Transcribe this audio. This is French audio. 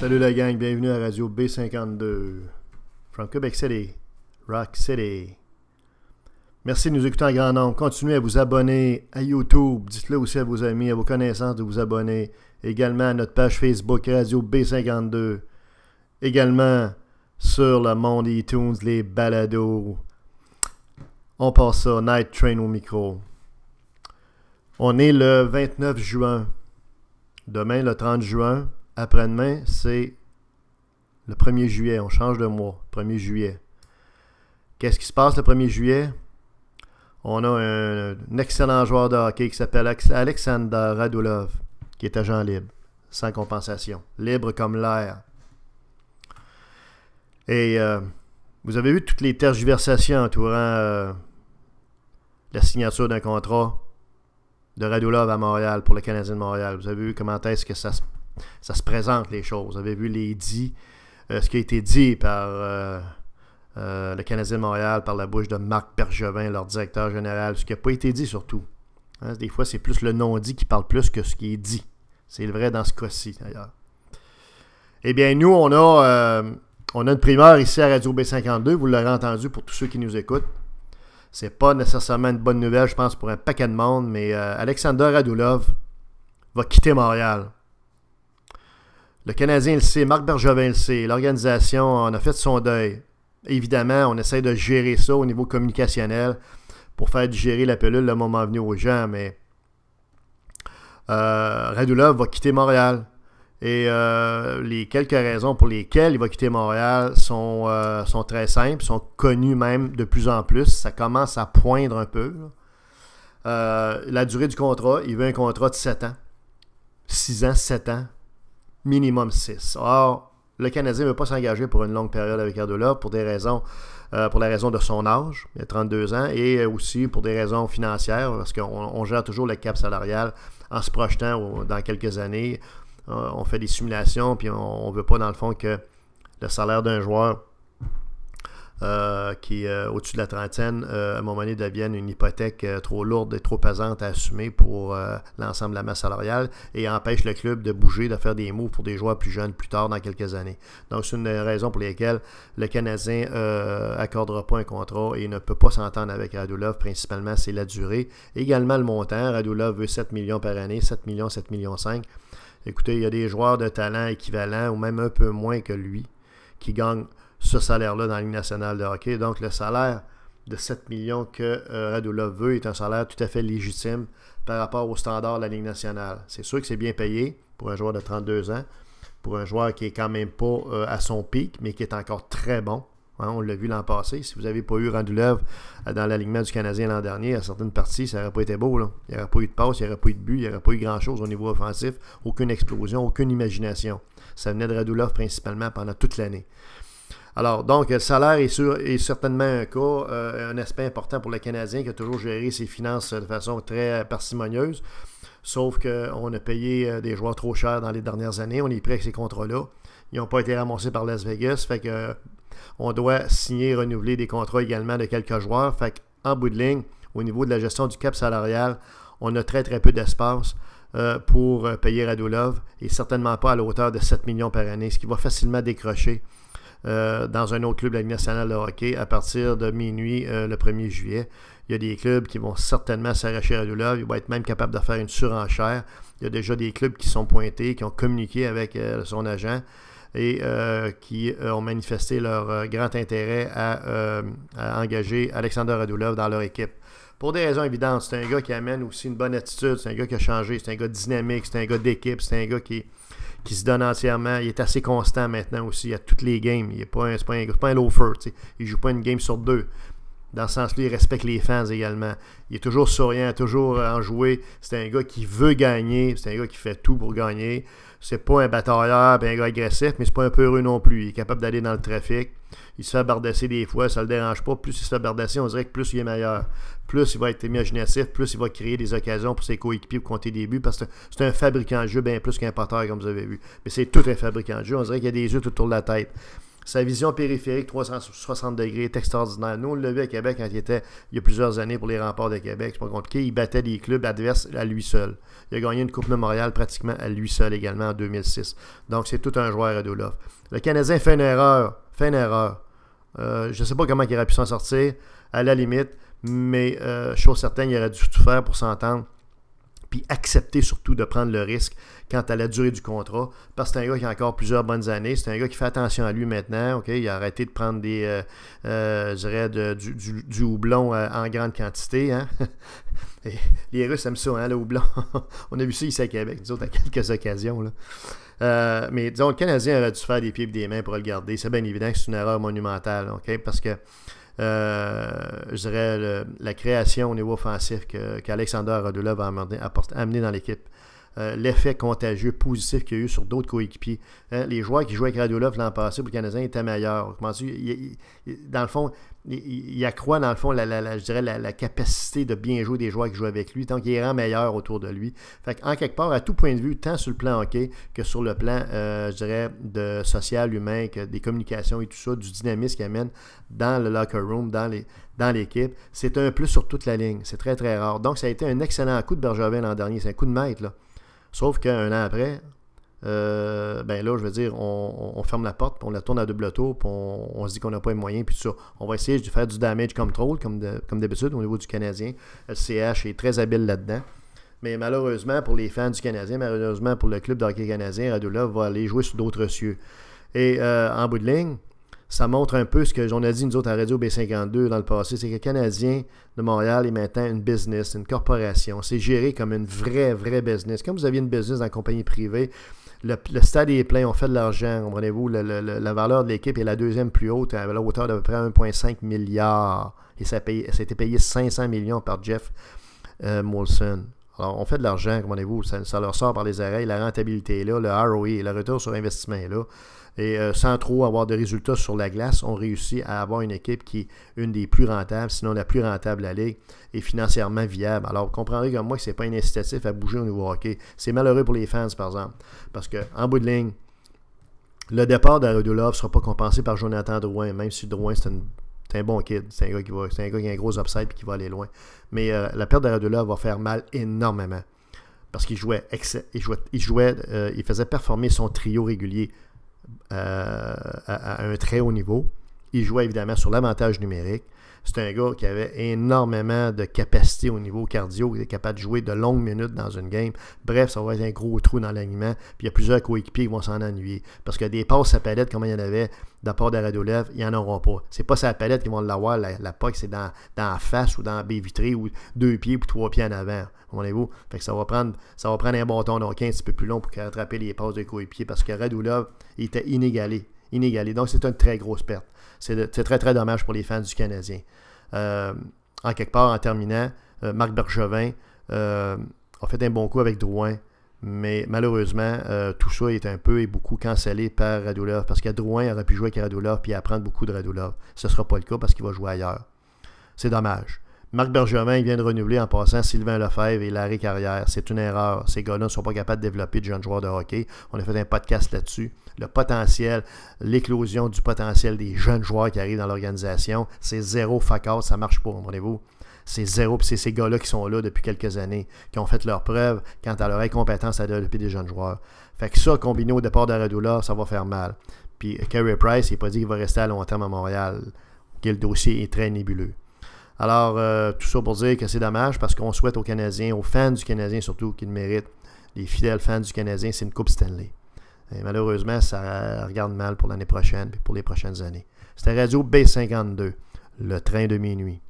Salut la gang, bienvenue à Radio B52. From Quebec City, Rock City. Merci de nous écouter en grand nombre. Continuez à vous abonner à YouTube. Dites-le aussi à vos amis, à vos connaissances de vous abonner. Également à notre page Facebook Radio B52. Également sur le monde iTunes, les balados. On passe ça, Night Train au micro. On est le 29 juin. Demain, le 30 juin, après-demain, c'est le 1er juillet. On change de mois. 1er juillet. Qu'est-ce qui se passe le 1er juillet? On a un, excellent joueur de hockey qui s'appelle Alexander Radulov, qui est agent libre, sans compensation, libre comme l'air. Et euh, vous avez vu toutes les tergiversations entourant euh, la signature d'un contrat de Radulov à Montréal pour le Canadien de Montréal. Vous avez vu comment est-ce que ça se ça se présente les choses. Vous avez vu les dits, euh, ce qui a été dit par euh, euh, le Canadien de Montréal, par la bouche de Marc Bergevin, leur directeur général, ce qui n'a pas été dit surtout. Hein, des fois, c'est plus le non-dit qui parle plus que ce qui est dit. C'est vrai dans ce cas-ci, d'ailleurs. Eh bien, nous, on a, on a une primeur ici à Radio B52. Vous l'aurez entendu pour tous ceux qui nous écoutent. C'est pas nécessairement une bonne nouvelle, je pense, pour un paquet de monde, mais Alexander Radulov va quitter Montréal. Le Canadien le sait, Marc Bergevin le sait, l'organisation en a fait son deuil. Évidemment, on essaie de gérer ça au niveau communicationnel pour faire digérer la pelule le moment venu aux gens, mais euh, va quitter Montréal. Et euh, les quelques raisons pour lesquelles il va quitter Montréal sont, euh, sont très simples, sont connues même de plus en plus. Ça commence à poindre un peu. Euh, la durée du contrat, il veut un contrat de 7 ans. 6 ans, 7 ans, minimum 6. Or, le Canadien ne veut pas s'engager pour une longue période avec Adoula pour des raisons euh, pour la raison de son âge, il a 32 ans, et euh, aussi pour des raisons financières, parce qu'on gère toujours le cap salarial en se projetant dans quelques années. Euh, on fait des simulations, puis on ne veut pas, dans le fond, que le salaire d'un joueur euh, qui, euh, au-dessus de la trentaine, euh, à un moment donné, deviennent une hypothèque trop lourde et trop pesante à assumer pour l'ensemble de la masse salariale et empêche le club de bouger, de faire des moves pour des joueurs plus jeunes plus tard dans quelques années. Donc, c'est une raison raisons pour lesquelles le Canadien accordera pas un contrat et ne peut pas s'entendre avec Radulov. Principalement, c'est la durée. Également, le montant. Radulov veut 7 millions par année, 7 millions, 7 millions 5. Écoutez, il y a des joueurs de talent équivalent ou même un peu moins que lui qui gagnent ce salaire-là dans la Ligue nationale de hockey. Donc, le salaire de 7 millions que euh, Radulov veut est un salaire tout à fait légitime par rapport aux standards de la Ligue nationale. C'est sûr que c'est bien payé pour un joueur de 32 ans, pour un joueur qui est quand même pas euh, à son pic, mais qui est encore très bon. Hein. on l'a vu l'an passé. Si vous n'avez pas eu Radulov euh, dans l'alignement du Canadien l'an dernier, à certaines parties, ça n'aurait pas été beau. Il n'y aurait pas eu de passe, il n'y aurait pas eu de but, il n'y aurait pas eu grand-chose au niveau offensif, aucune explosion, aucune imagination. Ça venait de Radulov principalement pendant toute l'année. Alors, donc, le salaire est, certainement un cas, euh, un aspect important pour le Canadien qui a toujours géré ses finances de façon très euh, parcimonieuse. Sauf qu'on a payé euh, des joueurs trop chers dans les dernières années. On est prêt avec ces contrats-là. Ils n'ont pas été ramassés par Las Vegas. Fait que on doit signer, renouveler des contrats également de quelques joueurs. Fait qu'en bout de ligne, au niveau de la gestion du cap salarial, on a très très peu d'espace pour payer Radulov et certainement pas à la hauteur de 7 millions par année, ce qui va facilement décrocher euh, dans un autre club de la Ligue nationale de hockey à partir de minuit euh, le 1er juillet. Il y a des clubs qui vont certainement s'arracher à Radulov. Il va être même capable de faire une surenchère. Il y a déjà des clubs qui sont pointés, qui ont communiqué avec euh, son agent et qui ont manifesté leur grand intérêt à, engager Alexander Radulov dans leur équipe. Pour des raisons évidentes, c'est un gars qui amène aussi une bonne attitude, c'est un gars qui a changé, c'est un gars dynamique, c'est un gars d'équipe, c'est un gars qui, qui se donne entièrement. Il est assez constant maintenant aussi à toutes les games. Il n'est pas un, pas un, loafer. Il joue pas une game sur deux. Dans ce sens-là, il respecte les fans également. Il est toujours souriant, toujours en euh, enjoué. C'est un gars qui veut gagner. C'est un gars qui fait tout pour gagner. C'est pas un batailleur, un gars agressif, mais c'est pas un peu heureux non plus. Il est capable d'aller dans le trafic. Il se fait bardasser des fois, ça le dérange pas. Plus il se fait bardasser, on dirait que plus il est meilleur plus il va être imaginatif, plus il va créer des occasions pour ses coéquipiers pour compter des buts, parce que c'est un fabricant de jeu bien plus qu'un porteur, comme vous avez vu. Mais c'est tout un fabricant de jeu. On dirait qu'il y a des yeux tout autour de la tête. Sa vision périphérique 360 degrés est extraordinaire. Nous, on l'a vu à Québec quand il était il y a plusieurs années pour les remports de Québec. C'est pas compliqué. Il battait des clubs adverses à lui seul. Il a gagné une Coupe Memorial pratiquement à lui seul également en 2006. Donc, c'est tout un joueur, à Radulov. Le Canadien fait une erreur. Fait une erreur. Euh, je ne sais pas comment il aurait pu s'en sortir. À la limite, mais euh, chose certaine, il aurait dû tout faire pour s'entendre puis accepter surtout de prendre le risque quant à la durée du contrat, parce que c'est un gars qui a encore plusieurs bonnes années, c'est un gars qui fait attention à lui maintenant, ok, il a arrêté de prendre des, euh, euh du, houblon euh, en grande quantité, hein? les Russes aiment ça, hein, le houblon. On a vu ça ici à Québec, disons, à quelques occasions, euh, mais disons, le Canadien aurait dû faire des pieds et des mains pour le garder. C'est bien évident que c'est une erreur monumentale, OK? Parce que euh, je dirais, la création au niveau offensif qu'Alexander qu Radulov a dans l'équipe. Euh, l'effet contagieux positif qu'il y a eu sur d'autres coéquipiers. Euh, les joueurs qui jouaient avec Love l'an passé, le Canadien était meilleur. dans le fond, il, accroît, dans le fond, la, je dirais, la, capacité de bien jouer des joueurs qui jouent avec lui, tant il rend meilleur autour de lui. Fait en quelque part, à tout point de vue, tant sur le plan hockey que sur le plan, euh, je dirais, de social, humain, des communications et tout ça, du dynamisme qu'il amène dans le locker room, dans les, dans l'équipe. C'est un plus sur toute la ligne. C'est très, très rare. Donc, ça a été un excellent coup de Bergevin l'an dernier. C'est un coup de maître, là. Sauf qu'un an après, euh, ben là, je veux dire, on, ferme la porte, on la tourne à double tour, puis on, se dit qu'on n'a pas les moyens, puis tout ça. On va essayer de faire du damage control, comme, comme d'habitude, au niveau du Canadien. LCH CH est très habile là-dedans. Mais malheureusement, pour les fans du Canadien, malheureusement pour le club d'hockey canadien, Radula va aller jouer sur d'autres cieux. Et euh, en bout de ligne, ça montre un peu ce que j'en ai dit nous autres à Radio B52 dans le passé, c'est que le Canadien de Montréal est maintenant une business, une corporation. C'est géré comme une vraie, vraie business. Comme vous aviez une business dans la compagnie privée, le, stade est plein, on fait de l'argent, comprenez-vous, la valeur de l'équipe est la deuxième plus haute, à la hauteur d'à peu près 1,5 milliard. Et ça, a, été payé 500 millions par Jeff euh, Molson. Alors, on fait de l'argent, comprenez-vous, ça, leur sort par les oreilles, la rentabilité est là, le ROI, le retour sur investissement est là. Et euh, sans trop avoir de résultats sur la glace, on réussit à avoir une équipe qui est une des plus rentables, sinon la plus rentable de la Ligue, et financièrement viable. Alors, vous comprendrez comme moi que ce n'est pas un incitatif à bouger au niveau hockey. C'est malheureux pour les fans, par exemple, parce qu'en bout de ligne, le départ de ne sera pas compensé par Jonathan Drouin, même si Drouin, c'est une c'est un bon kid. C'est un, gars qui va, un a un gros upside et qui va aller loin. Mais euh, la perte de Radula va faire mal énormément. Parce qu'il jouait, il jouait, il, jouait euh, il faisait performer son trio régulier euh, à, un très haut niveau. Il jouait évidemment sur l'avantage numérique. C'est un gars qui avait énormément de capacité au niveau cardio, il est capable de jouer de longues minutes dans une game. Bref, ça va être un gros trou dans l'alignement. Puis il y a plusieurs coéquipiers qui vont s'en ennuyer. Parce que des passes à palette, comme il y en avait d'apport de Radolev, il n'y en auront pas. C'est pas sa palette qu'ils vont l'avoir, la, la c'est dans, la face ou dans la baie vitrée ou deux pieds ou trois pieds en avant. rendez vous Fait que ça va prendre, ça va prendre un bâton donc un petit peu plus long pour rattraper les passes de coéquipiers parce que Radulov était inégalé. Donc, c'est une très grosse perte. C'est très, très dommage pour les fans du Canadien. Euh, en quelque part, en terminant, euh, Marc Bergevin euh, a fait un bon coup avec Drouin, mais malheureusement, tout ça est un peu et beaucoup cancellé par Radulov, parce que Drouin aurait pu jouer avec Radulov puis apprendre beaucoup de Radulov. Ce ne sera pas le cas parce qu'il va jouer ailleurs. C'est dommage. Marc Bergevin, vient de renouveler en passant Sylvain Lefebvre et Larry Carrière. C'est une erreur. Ces gars-là ne sont pas capables de développer de jeunes joueurs de hockey. On a fait un podcast là-dessus. Le potentiel, l'éclosion du potentiel des jeunes joueurs qui arrivent dans l'organisation, c'est zéro facade, ça marche pas, comprenez-vous? C'est zéro, c'est ces gars-là qui sont là depuis quelques années, qui ont fait leurs preuve quant à leur incompétence à développer des jeunes joueurs. Fait que ça, combiné au départ de d'Aradoula, ça va faire mal. Puis Carey Price, il n'est pas dit qu'il va rester à long terme à Montréal. le dossier est très nébuleux. Alors, euh, tout ça pour dire que c'est dommage parce qu'on souhaite aux Canadiens, aux fans du Canadien surtout, qu'ils méritent, les fidèles fans du Canadien, c'est une Coupe Stanley. Et malheureusement, ça regarde mal pour l'année prochaine et pour les prochaines années. C'était Radio B52, le train de minuit.